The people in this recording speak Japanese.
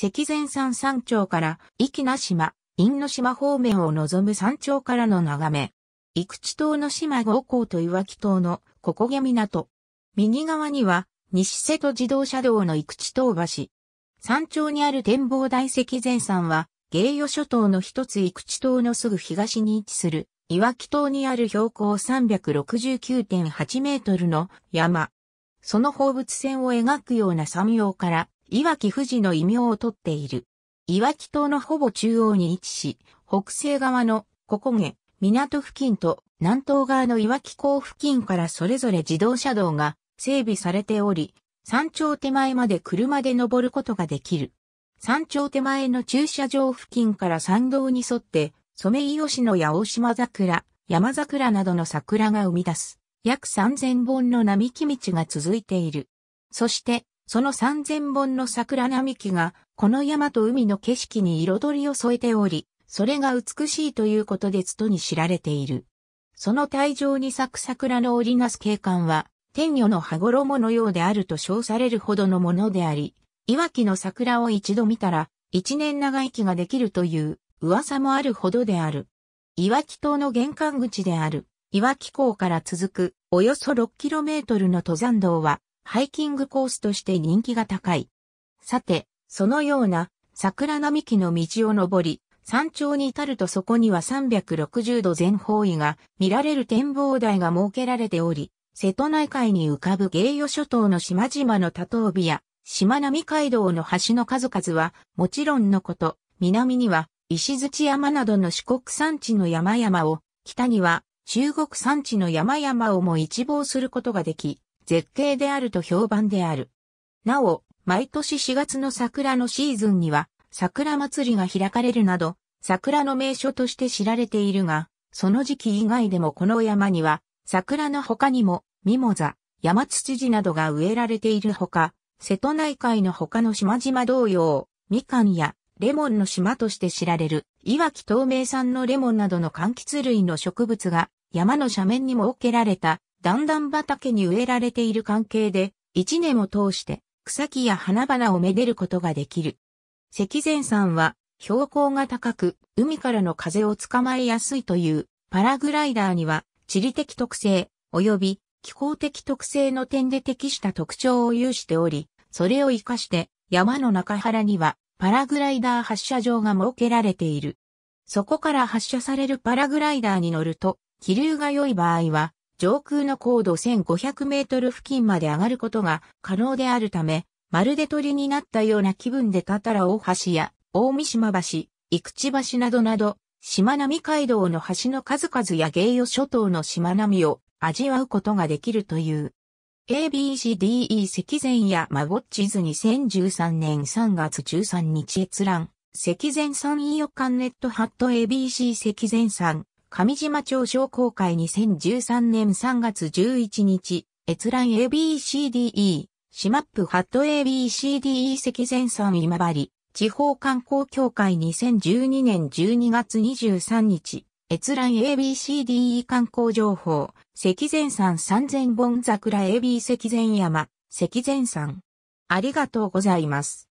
関前山山頂から、粋な島、因島方面を望む山頂からの眺め。生口島の島五港と岩木島のここ下港。右側には、西瀬戸自動車道の生口島橋。山頂にある展望台関前山は、芸予諸島の一つ生口島のすぐ東に位置する、岩木島にある標高369.8メートルの山。その放物線を描くような山陽から、岩木富士の異名をとっている。岩木島のほぼ中央に位置し、北西側の小古毛、港付近と南東側の岩木港付近からそれぞれ自動車道が整備されており、山頂手前まで車で登ることができる。山頂手前の駐車場付近から山道に沿って、ソメイヨシノや大島桜、山桜などの桜が生み出す、約3000本の並木道が続いている。そして、その三千本の桜並木が、この山と海の景色に彩りを添えており、それが美しいということで都に知られている。その帯状に咲く桜の織りなす景観は、天女の羽衣のようであると称されるほどのものであり、いわきの桜を一度見たら、一年長生きができるという噂もあるほどである。いわき島の玄関口である、いわき港から続く、およそ 6km の登山道は、ハイキングコースとして人気が高い。さて、そのような桜並木の道を登り、山頂に至るとそこには360度全方位が見られる展望台が設けられており、瀬戸内海に浮かぶ芸予諸島の島々の多頭尾や、島並海道の橋の数々は、もちろんのこと、南には石槌山などの四国山地の山々を、北には中国山地の山々をも一望することができ、絶景であると評判である。なお、毎年4月の桜のシーズンには、桜祭りが開かれるなど、桜の名所として知られているが、その時期以外でもこの山には、桜の他にも、ミモザ、山土地などが植えられているほか、瀬戸内海の他の島々同様、みかんやレモンの島として知られる、いわき透明産のレモンなどの柑橘類の植物が山の斜面に設けられた段々畑に植えられている関係で、一年を通して草木や花々をめでることができる。石前山は標高が高く、海からの風を捕まえやすいというパラグライダーには地理的特性及び気候的特性の点で適した特徴を有しており、それを活かして山の中原にはパラグライダー発射場が設けられている。そこから発射されるパラグライダーに乗ると、気流が良い場合は上空の高度1500メートル付近まで上がることが可能であるため、まるで鳥になったような気分でたたら大橋や大三島橋、生口橋などなど、島並海道の橋の数々や芸予諸島の島並みを味わうことができるという。ABCDE 石前やマゴッチ図2013年3月13日閲覧。石前山陰予感ネットハット ABC 石前山上島町商工会2013年3月11日、閲覧 ABCDE、シマップハット ABCDE 赤前山今治、地方観光協会2012年12月23日、閲覧 ABCDE 観光情報、赤前山3000本桜 AB 赤前山、赤前山。ありがとうございます。